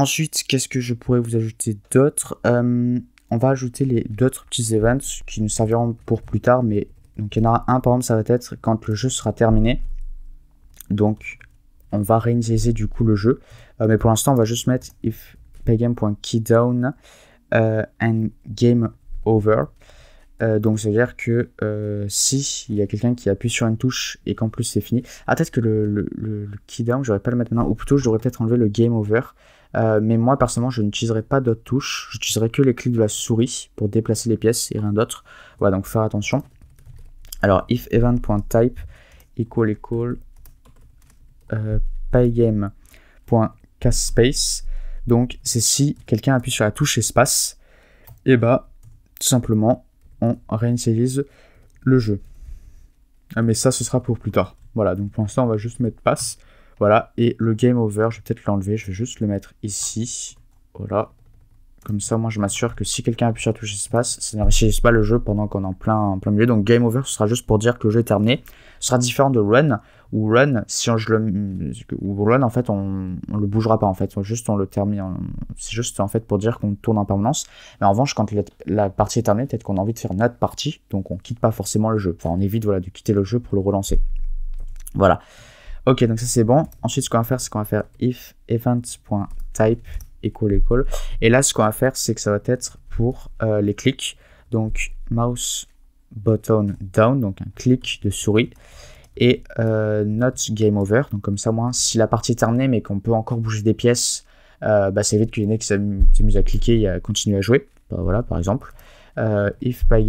Ensuite, qu'est-ce que je pourrais vous ajouter d'autre euh, On va ajouter les d'autres petits events qui nous serviront pour plus tard, mais donc il y en aura un par exemple, ça va être quand le jeu sera terminé. Donc on va réinitialiser du coup le jeu, euh, mais pour l'instant on va juste mettre if paygame.keydown euh, and game over. donc ça veut dire que si il y a quelqu'un qui appuie sur une touche et qu'en plus c'est fini, ah peut-être que le, key je le keydown, j'aurais pas le maintenant, ou plutôt je devrais peut-être enlever le game over. Euh, mais moi, personnellement, je n'utiliserai pas d'autres touches. J'utiliserai que les clics de la souris pour déplacer les pièces et rien d'autre. Voilà, donc faire attention. Alors, if event.type equal equal euh, space. Donc, c'est si quelqu'un appuie sur la touche espace, et eh bah, ben, tout simplement, on réinitialise le jeu. Ah, mais ça, ce sera pour plus tard. Voilà, donc pour l'instant, on va juste mettre passe. Voilà, et le game over, je vais peut-être l'enlever, je vais juste le mettre ici. Voilà. Comme ça, moi, je m'assure que si quelqu'un appuie sur la touche espace, ça ne n'enrichisse pas le jeu pendant qu'on est en plein, en plein milieu. Donc, game over, ce sera juste pour dire que le jeu est terminé. Ce sera différent de run, où run, si on, je le, run, en fait, on, on, le bougera pas, en fait. Juste, on le termine. C'est juste, en fait, pour dire qu'on tourne en permanence. Mais en revanche, quand la, partie est terminée, peut-être qu'on a envie de faire autre partie. Donc, on quitte pas forcément le jeu. Enfin, on évite, voilà, de quitter le jeu pour le relancer. Voilà. Ok, donc ça c'est bon. Ensuite, ce qu'on va faire, c'est qu'on va faire if event.type equal equal. Et là, ce qu'on va faire, c'est que ça va être pour euh, les clics. Donc mouse button down, donc un clic de souris. Et euh, not game over. Donc comme ça, moi, si la partie est terminée, mais qu'on peut encore bouger des pièces, euh, bah, ça évite qu'il y en ait qui s'amusent à cliquer et à continuer à jouer. Bah, voilà, par exemple. Euh, if by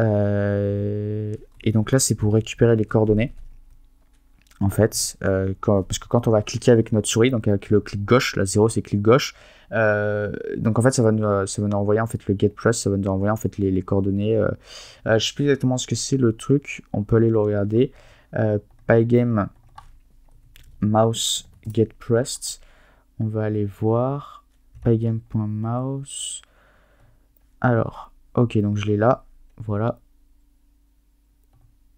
euh, et donc là, c'est pour récupérer les coordonnées. En fait, euh, parce que quand on va cliquer avec notre souris, donc avec le clic gauche, la 0 c'est clic gauche, euh, donc en fait ça va nous, ça va nous envoyer en fait le get press, ça va nous envoyer en fait les, les coordonnées. je sais plus exactement ce que c'est le truc, on peut aller le regarder. Pygame mouse get pressed, on va aller voir pygame.mouse. Alors, ok, donc je l'ai là. Voilà.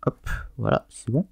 Hop, voilà, c'est bon.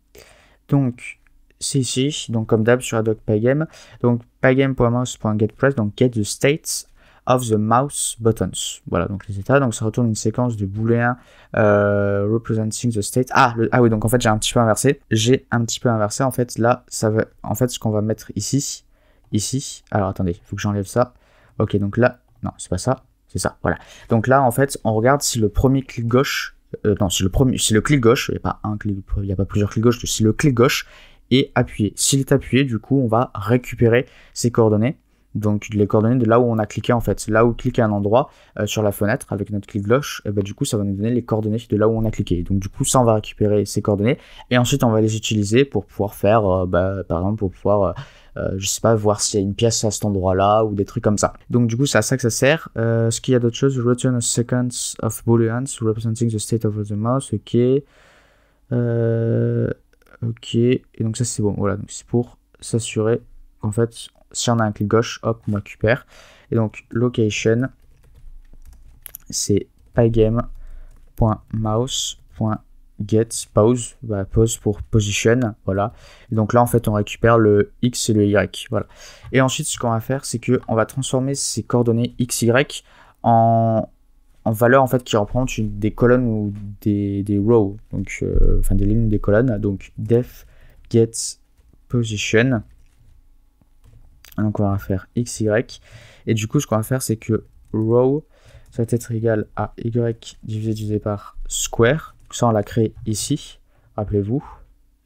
Donc, c'est ici, donc comme d'hab sur Adobe Pygame. Donc, pygame.mouse.getPress, donc get the states of the mouse buttons. Voilà, donc les états. Donc, ça retourne une séquence de boolean euh, representing the state. Ah, ah oui, donc en fait, j'ai un petit peu inversé. J'ai un petit peu inversé. En fait, là, ça veut, en fait, ce qu'on va mettre ici, ici. Alors, attendez, il faut que j'enlève ça. Ok, donc là, non, c'est pas ça. C'est ça, voilà. Donc là, en fait, on regarde si le premier clic gauche, euh, non, si le, premier, si le clic gauche, il n'y a pas un clic, il n'y a pas plusieurs clics gauche, si le clic gauche est appuyé. S'il est appuyé, du coup, on va récupérer ses coordonnées. Donc les coordonnées de là où on a cliqué en fait, là où cliquer à un endroit euh, sur la fenêtre avec notre clic gauche, et eh ben, du coup ça va nous donner les coordonnées de là où on a cliqué. Donc du coup ça on va récupérer ces coordonnées et ensuite on va les utiliser pour pouvoir faire, euh, bah, par exemple pour pouvoir euh, je sais pas, voir s'il y a une pièce à cet endroit-là ou des trucs comme ça. Donc du coup, c'est à ça que ça sert. Euh, ce qu'il y a d'autre chose, return a seconds of booleans representing the state of the mouse. Ok. Euh, ok. Et donc ça, c'est bon. Voilà. Donc c'est pour s'assurer qu'en fait, si on a un clic gauche, hop, on récupère. Et donc location, c'est pygame.mouse get pause, bah, pause pour position, voilà. donc là, en fait, on récupère le x et le y, voilà. Et ensuite, ce qu'on va faire, c'est que on va transformer ces coordonnées x, y en, en en fait qui reprend des colonnes ou des, des rows, donc euh, enfin des lignes des colonnes. Donc def get position. Donc on va faire x, y. Et du coup, ce qu'on va faire, c'est que row ça va être égal à y divisé, divisé par square ça, on l'a créé ici, rappelez-vous.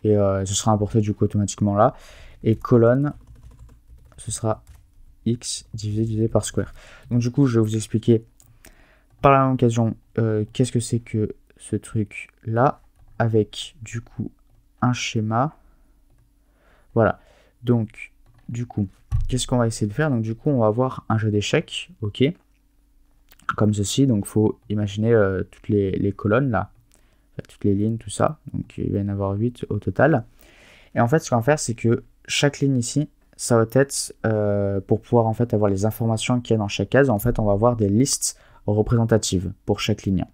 Et euh, ce sera importé du coup automatiquement là. Et colonne, ce sera x divisé, divisé par square. Donc du coup, je vais vous expliquer par la même occasion euh, qu'est-ce que c'est que ce truc là avec du coup un schéma. Voilà. Donc du coup, qu'est-ce qu'on va essayer de faire Donc du coup, on va avoir un jeu d'échecs, ok, comme ceci. Donc faut imaginer euh, toutes les, colonnes là toutes les lignes, tout ça. Donc il va y en avoir 8 au total. Et en fait, ce qu'on va faire, c'est que chaque ligne ici, ça va être, euh, pour pouvoir en fait avoir les informations qu'il y a dans chaque case, en fait, on va avoir des listes représentatives pour chaque ligne.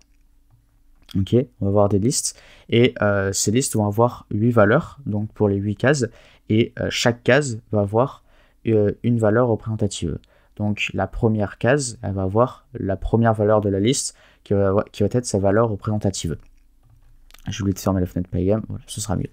Ok, on va avoir des listes. Et euh, ces listes vont avoir 8 valeurs, donc pour les 8 cases. Et euh, chaque case va avoir une valeur représentative. Donc la première case, elle va avoir la première valeur de la liste qui va, qui va être sa valeur représentative. J'ai oublié de fermer la fenêtre PayM, ce sera mieux.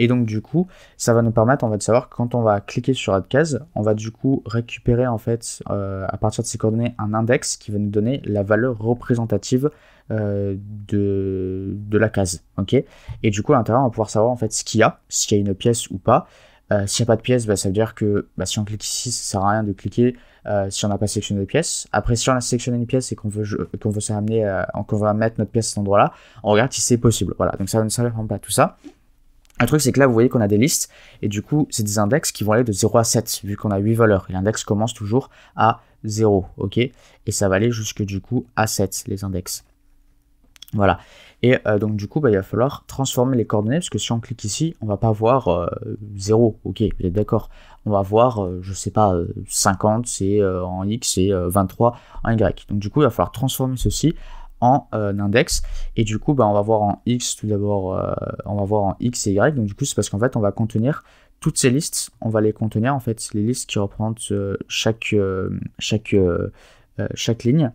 Et donc du coup, ça va nous permettre en fait de savoir quand on va cliquer sur la case, on va du coup récupérer en fait euh, à partir de ces coordonnées un index qui va nous donner la valeur représentative euh, de, de la case. ok et du coup à l'intérieur on va pouvoir savoir en fait ce qu'il y a, s'il y a une pièce ou pas, euh, s'il n'y a pas de pièces, bah, ça veut dire que bah, si on clique ici, ça sert à rien de cliquer euh, si on n'a pas sélectionné de pièces. Après, si on a sélectionné une pièce et qu'on veut, qu'on veut euh, qu'on mettre notre pièce à cet endroit-là, on regarde si c'est possible. Voilà, donc ça ne sert vraiment pas à tout ça. Un truc, c'est que là, vous voyez qu'on a des listes, et du coup, c'est des index qui vont aller de 0 à 7, vu qu'on a 8 valeurs. L'index commence toujours à 0, ok Et ça va aller jusque du coup à 7, les index. Voilà. Et euh, donc du coup, bah, il va falloir transformer les coordonnées, parce que si on clique ici, on va pas voir 0, euh, ok, vous êtes d'accord. On va voir, euh, je sais pas, 50, c'est en X et 23 en Y. Donc du coup, il va falloir transformer ceci en index. Et du coup, bah, on va voir en X tout d'abord, on va voir en X et Y. Donc du coup, c'est parce qu'en fait, on va contenir toutes ces listes, on va les contenir, en fait, les listes qui représentent chaque, chaque, chaque ligne.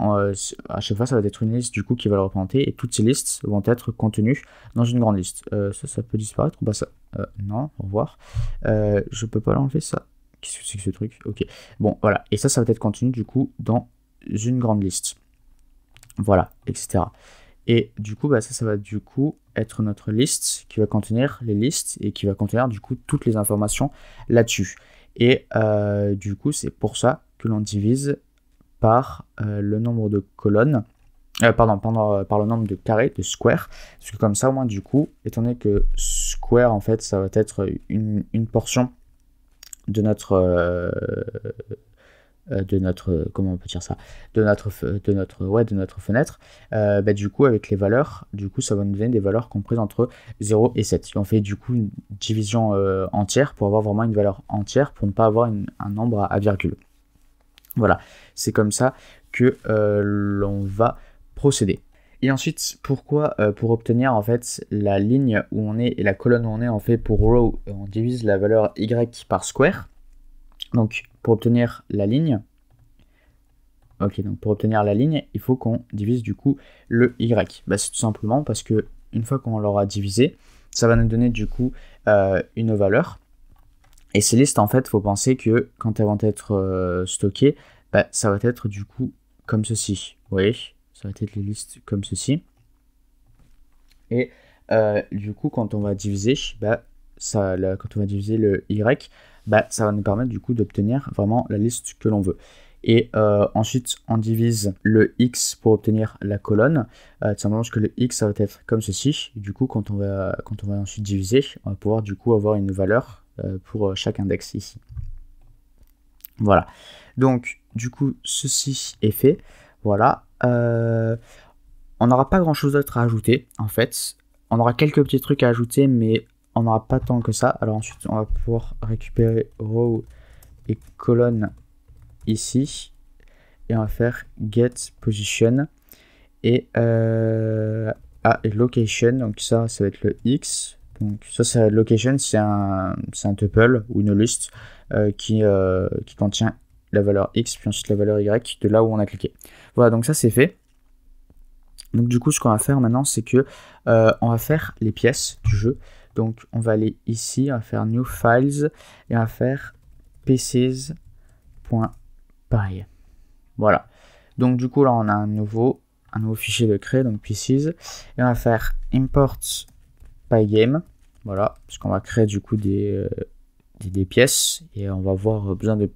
Euh, à chaque fois, ça va être une liste du coup qui va le représenter et toutes ces listes vont être contenues dans une grande liste. Euh, ça, ça peut disparaître ou pas ça euh, Non, au revoir. Euh, je peux pas l'enlever ça. Qu'est-ce que c'est que ce truc Ok. Bon, voilà. Et ça, ça va être contenu du coup dans une grande liste. Voilà, etc. Et du coup, bah, ça, ça va du coup être notre liste qui va contenir les listes et qui va contenir du coup toutes les informations là-dessus. Et du coup, c'est pour ça que l'on divise par euh, le nombre de colonnes, euh, pardon, euh, par, le nombre de carrés, de squares, parce que comme ça, au moins, du coup, étant donné que square, en fait, ça va être une, une portion de notre de notre comment on peut dire ça de notre de notre ouais de notre fenêtre bah, du coup avec les valeurs du coup ça va nous donner des valeurs comprises entre 0 et 7 et on fait du coup une division entière pour avoir vraiment une valeur entière pour ne pas avoir un nombre à virgule voilà, c'est comme ça que euh, l'on va procéder. Et ensuite, pourquoi euh, Pour obtenir en fait la ligne où on est et la colonne où on est, en fait pour row, euh, on divise la valeur y par square. Donc pour obtenir la ligne, ok, donc pour obtenir la ligne, il faut qu'on divise du coup le y. Bah, c'est tout simplement parce que une fois qu'on l'aura divisé, ça va nous donner du coup une valeur. Et ces listes, en fait, faut penser que quand elles vont être euh, stockées, bah, ça va être du coup comme ceci. Vous voyez Ça va être les listes comme ceci. Et euh, du coup, quand on va diviser, bah, ça, quand on va diviser le Y, bah, ça va nous permettre du coup d'obtenir vraiment la liste que l'on veut. Et euh, ensuite, on divise le X pour obtenir la colonne. Euh, tout simplement que le X, ça va être comme ceci. Du coup, quand on va, quand on va ensuite diviser, on va pouvoir du coup avoir une valeur euh, pour euh, chaque index ici. Voilà. Donc, du coup, ceci est fait. Voilà. Euh, on n'aura pas grand chose d'autre à ajouter, en fait. On aura quelques petits trucs à ajouter, mais on n'aura pas tant que ça. Alors ensuite, on va pouvoir récupérer row et colonne ici. Et on va faire get position et, ah, et location. Donc ça, ça va être le X. Donc ça, c'est location, c'est un, un, tuple ou une liste euh, euh, qui, contient la valeur x puis ensuite la valeur y de là où on a cliqué. Voilà, donc ça c'est fait. Donc du coup, ce qu'on va faire maintenant, c'est que euh, on va faire les pièces du jeu. Donc on va aller ici, on va faire new files et on va faire pieces.py. Voilà. Donc du coup là, on a un nouveau un nouveau fichier de créer, donc pieces, et on va faire imports game Voilà, parce qu'on va créer du coup des, euh, des, pièces et on va avoir besoin de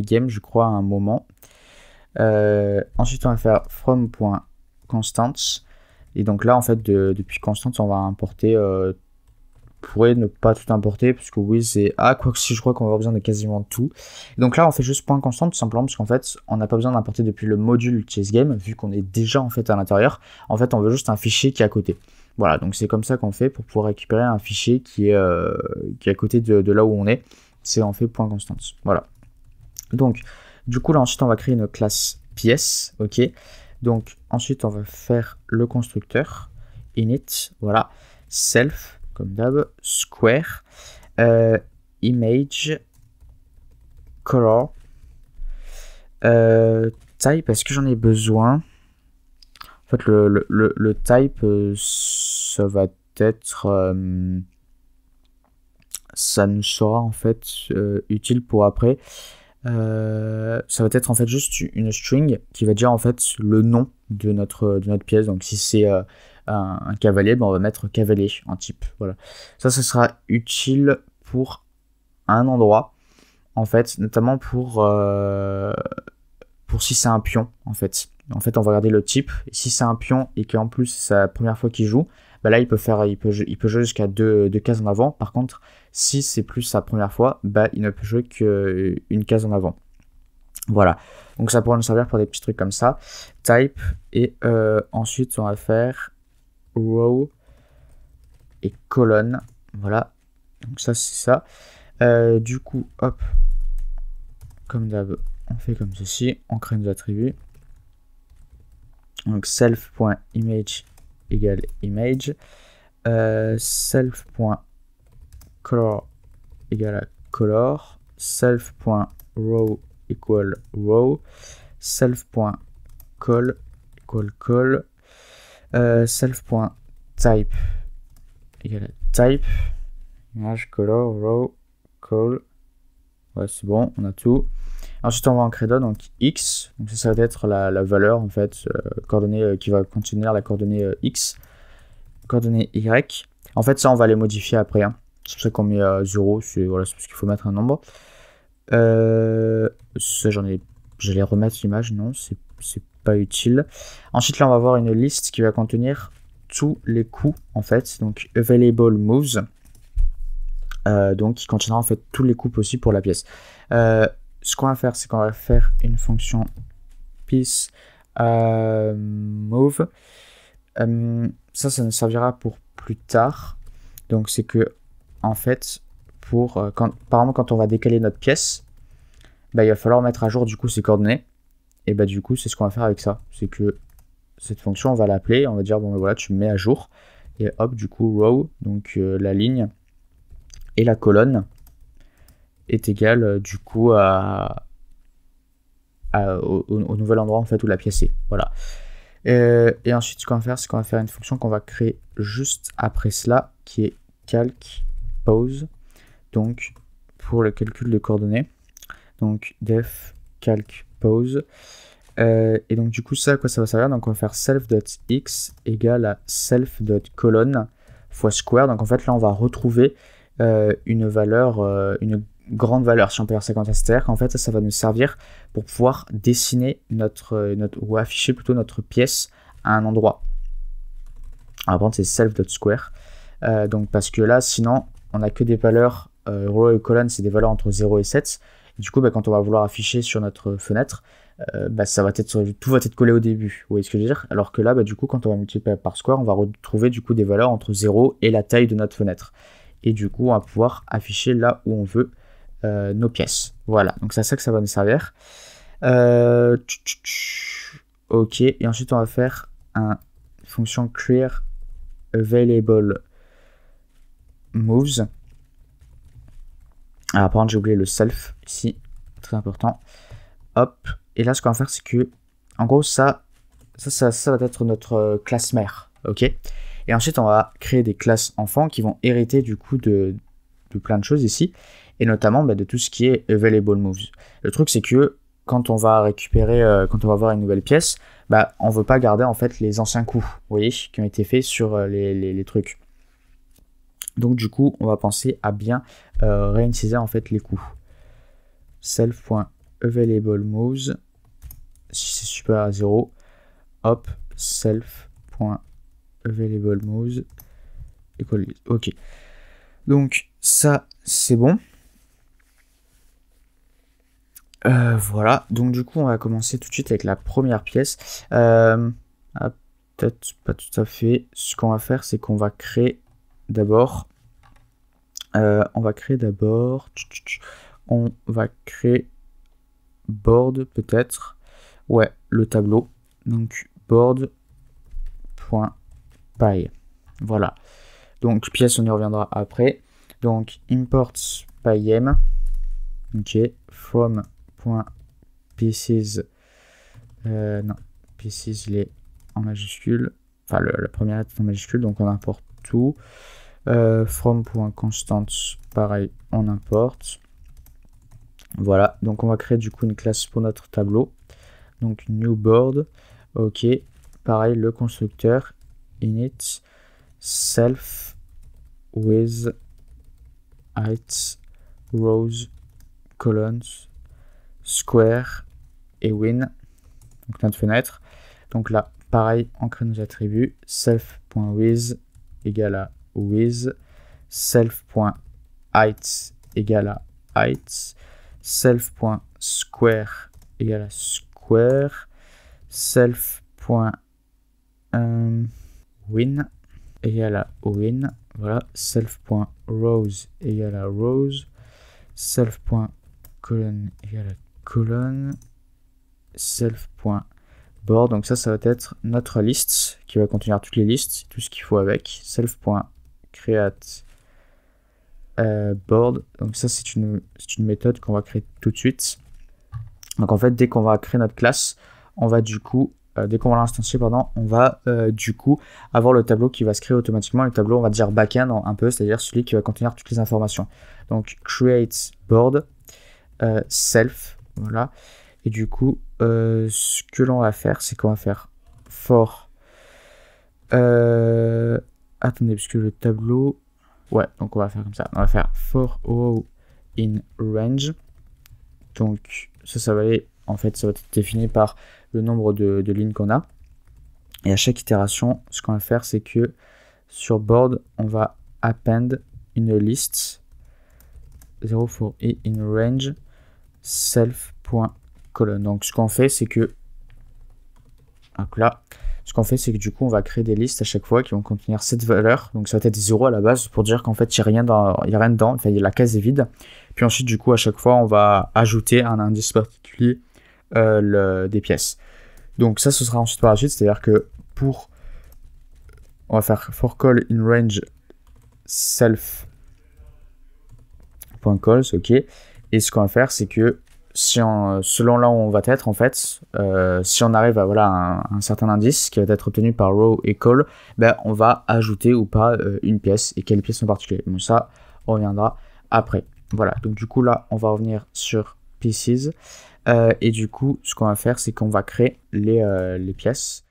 game je crois, à un moment. Euh, ensuite, on va faire constants Et donc là, en fait, depuis constants, on va importer. Euh, pourrait ne pas tout importer, puisque oui, c'est à ah, quoi que si je crois qu'on va avoir besoin de quasiment tout. donc là, on fait juste point constant, simplement, parce qu'en fait, on n'a pas besoin d'importer depuis le module game vu qu'on est déjà en fait à l'intérieur. En fait, on veut juste un fichier qui est à côté. Voilà, donc c'est comme ça qu'on fait pour pouvoir récupérer un fichier qui est, euh, qui est à côté de, là où on est. C'est en fait point .constance. Voilà. Donc, du coup, là, ensuite, on va créer une classe pièce. OK. Donc, ensuite, on va faire le constructeur init. Voilà. Self, comme d'hab, square, euh, image, color, euh, type, taille, parce que j'en ai besoin. En fait, le, le, le, type, euh, ça va être. Euh, ça nous sera en fait euh, utile pour après. ça va être en fait juste une string qui va dire en fait le nom de notre, de notre pièce. Donc si c'est un, cavalier, ben on va mettre cavalier en type. Voilà. Ça, ce sera utile pour un endroit, en fait, notamment pour, pour si c'est un pion, en fait. En fait, on va regarder le type. si c'est un pion et qu'en plus c'est sa première fois qu'il joue, bah là il peut faire, il peut, il peut jouer jusqu'à deux, cases en avant. Par contre, si c'est plus sa première fois, bah il ne peut jouer qu'une case en avant. Voilà. Donc ça pourrait nous servir pour des petits trucs comme ça. Type et euh, ensuite on va faire row et colonne. Voilà. Donc ça c'est ça. Euh, du coup, hop, comme d'hab, on fait comme ceci, on crée nos attributs. Donc self.image égale image. Euh, self.color égale à color. Self.row equal row. Self.col equal col. Euh, self.type égale à type. Image, color, row, col, Ouais, c'est bon, on a tout. Ensuite, on va en credo, donc x, donc ça, va être la, valeur en fait, euh, coordonnée euh, qui va contenir la coordonnée euh, x, coordonnée y. En fait, ça, on va les modifier après. Hein. C'est pour ça qu'on met 0, c'est parce qu'il faut mettre un nombre. ça, j'en ai. J'allais remettre l'image, non, c'est pas utile. Ensuite, là, on va avoir une liste qui va contenir tous les coups, en fait, donc available moves. donc, qui contiendra en fait tous les coups possibles pour la pièce ce qu'on va faire, c'est qu'on va faire une fonction piece euh, move. Euh, ça, ça nous servira pour plus tard. Donc, c'est que, en fait, pour, euh, quand, par exemple, quand on va décaler notre pièce, bah, il va falloir mettre à jour, du coup, ses coordonnées. Et bah, du coup, c'est ce qu'on va faire avec ça. C'est que cette fonction, on va l'appeler, on va dire, bon, bah, voilà, tu mets à jour. Et hop, du coup, row, donc la ligne et la colonne, est égal euh, du coup à, au, nouvel endroit en fait où la pièce est. Voilà. Euh, et, ensuite, ce qu'on va faire, c'est qu'on va faire une fonction qu'on va créer juste après cela, qui est calc pose Donc, pour le calcul de coordonnées. Donc, def calc pose euh, et donc, du coup, ça, quoi ça va servir Donc, on va faire self.x égal à self.colonne fois square. Donc, en fait, là, on va retrouver une valeur, une grande valeur si on peut dire ça à fait, ça, va nous servir pour pouvoir dessiner notre, euh, notre ou afficher plutôt notre pièce à un endroit. On va prendre c'est self.square. Euh, donc, parce que là, sinon, on n'a que des valeurs, euh, row et colonne, c'est des valeurs entre 0 et 7. du coup, bah, quand on va vouloir afficher sur notre fenêtre, bah, ça va être, tout va être collé au début. Vous voyez ce que je veux dire Alors que là, bah, du coup, quand on va multiplier par square, on va retrouver du coup des valeurs entre 0 et la taille de notre fenêtre. Et du coup, on va pouvoir afficher là où on veut euh, nos pièces. Voilà, donc c'est à ça que ça va nous servir. Euh, ok, et ensuite on va faire un fonction clear available moves. Alors par contre j'ai oublié le self ici, très important. Hop, et là ce qu'on va faire c'est que, en gros ça, ça, ça, va être notre euh, classe mère, ok Et ensuite on va créer des classes enfants qui vont hériter du coup de, de plein de choses ici et notamment bah, de tout ce qui est available moves. Le truc c'est que quand on va récupérer, euh, quand on va avoir une nouvelle pièce, bah, on veut pas garder en fait les anciens coups, vous voyez, qui ont été faits sur euh, les, les, trucs. Donc du coup, on va penser à bien euh, réinitialiser en fait les coups. Self.available moves, si c'est super à 0, hop, self.available moves, Ok. Donc ça, c'est bon. Euh, voilà, donc du coup on va commencer tout de suite avec la première pièce. Euh, ah, peut-être pas tout à fait. Ce qu'on va faire c'est qu'on va créer d'abord... Euh, on va créer d'abord... On va créer board peut-être. Ouais, le tableau. Donc board.py. Voilà. Donc pièce on y reviendra après. Donc import pym. Ok, from point pieces. Euh, non, pieces, il est en majuscule. Enfin, le, la première est en majuscule, donc on importe tout. Euh, point constants pareil, on importe. Voilà, donc on va créer du coup une classe pour notre tableau. Donc new board, ok, pareil le constructeur init self with height rows columns square et win, donc notre fenêtre. Donc là, pareil, crée nos attributs, self.wiz égale à with, self.heights égale à height, self.square égale à square, self.win euh, égale à win, voilà, self.rose égale à rose, self.colon égale à colonne self.board. Donc ça, ça va être notre liste qui va contenir toutes les listes, tout ce qu'il faut avec. Self.create euh, board. Donc ça, c'est une, une, méthode qu'on va créer tout de suite. Donc en fait, dès qu'on va créer notre classe, on va du coup, euh, dès qu'on va l'instancier, pardon, on va euh, du coup avoir le tableau qui va se créer automatiquement. Le tableau, on va dire backend un peu, c'est-à-dire celui qui va contenir toutes les informations. Donc create board self voilà. Et du coup, euh, ce que l'on va faire, c'est qu'on va faire for. Euh, attendez, puisque le tableau. Ouais, donc on va faire comme ça. On va faire for in range. Donc ça, ça va aller. En fait, ça va être défini par le nombre de, lignes qu'on a. Et à chaque itération, ce qu'on va faire, c'est que sur board, on va append une liste 0 for in range self.colon Donc ce qu'on fait, c'est que... un là. Ce qu'on fait, c'est que du coup, on va créer des listes à chaque fois qui vont contenir cette valeur. Donc ça va être 0 à la base pour dire qu'en fait, il n'y a, rien dans, y a rien dedans. Enfin, la case est vide. Puis ensuite, du coup, à chaque fois, on va ajouter un indice particulier euh, des pièces. Donc ça, ce sera ensuite par la suite. C'est-à-dire que pour... On va faire for call in range self.calls, ok. Et ce qu'on va faire, c'est que si selon là où on va être, en fait, euh, si on arrive à voilà, un, certain indice qui va être obtenu par row et call, ben, on va ajouter ou pas euh, une pièce et quelle pièce en particulier. ça, on reviendra après. Voilà, donc du coup là, on va revenir sur pieces. Euh, et du coup, ce qu'on va faire, c'est qu'on va créer les pièces.